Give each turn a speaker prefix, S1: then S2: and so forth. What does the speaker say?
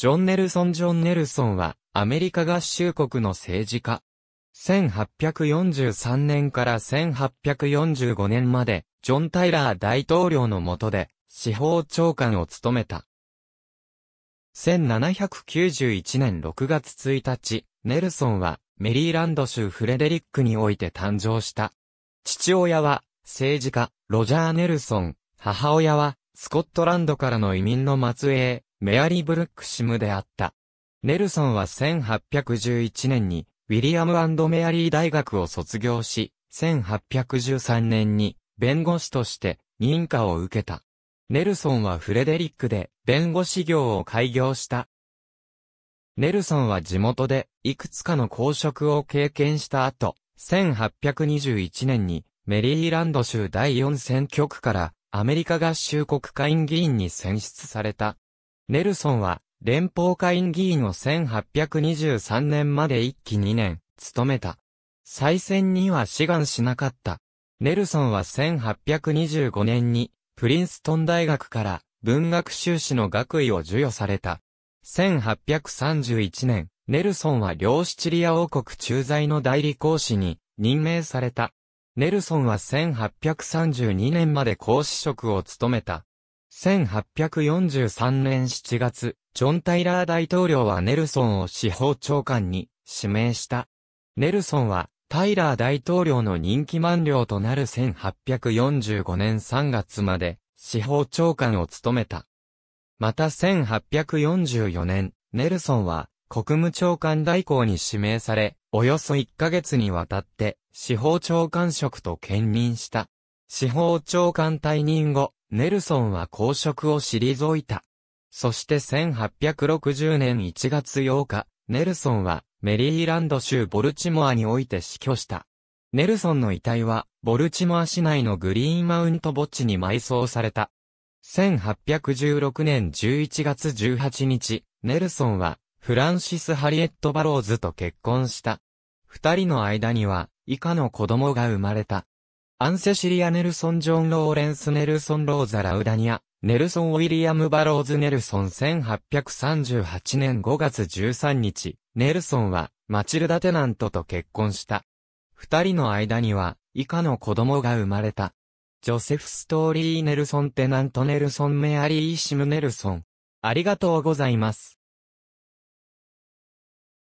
S1: ジョン・ネルソン・ジョン・ネルソンは、アメリカ合衆国の政治家。1843年から1845年まで、ジョン・タイラー大統領の下で、司法長官を務めた。1791年6月1日、ネルソンは、メリーランド州フレデリックにおいて誕生した。父親は、政治家、ロジャー・ネルソン、母親は、スコットランドからの移民の末裔、メアリー・ブルックシムであった。ネルソンは1811年にウィリアムメアリー大学を卒業し、1813年に弁護士として認可を受けた。ネルソンはフレデリックで弁護士業を開業した。ネルソンは地元でいくつかの公職を経験した後、1821年にメリーランド州第4選挙区からアメリカ合衆国会議員に選出された。ネルソンは、連邦下院議員を1823年まで一期2年、務めた。再選には志願しなかった。ネルソンは1825年に、プリンストン大学から文学修士の学位を授与された。1831年、ネルソンは両シチリア王国駐在の代理公使に任命された。ネルソンは1832年まで公使職を務めた。1843年7月、ジョン・タイラー大統領はネルソンを司法長官に指名した。ネルソンは、タイラー大統領の任期満了となる1845年3月まで、司法長官を務めた。また1844年、ネルソンは、国務長官代行に指名され、およそ1ヶ月にわたって、司法長官職と兼任した。司法長官退任後、ネルソンは公職を退いた。そして1860年1月8日、ネルソンはメリーランド州ボルチモアにおいて死去した。ネルソンの遺体は、ボルチモア市内のグリーンマウント墓地に埋葬された。1816年11月18日、ネルソンは、フランシス・ハリエット・バローズと結婚した。二人の間には、以下の子供が生まれた。アンセシリア・ネルソン・ジョン・ローレンス・ネルソン・ローザ・ラウダニア、ネルソン・ウィリアム・バローズ・ネルソン1838年5月13日、ネルソンは、マチルダ・テナントと結婚した。二人の間には、以下の子供が生まれた。ジョセフ・ストーリー・ネルソン・テナント・ネルソン・メアリー・シム・ネルソン。ありがとうございます。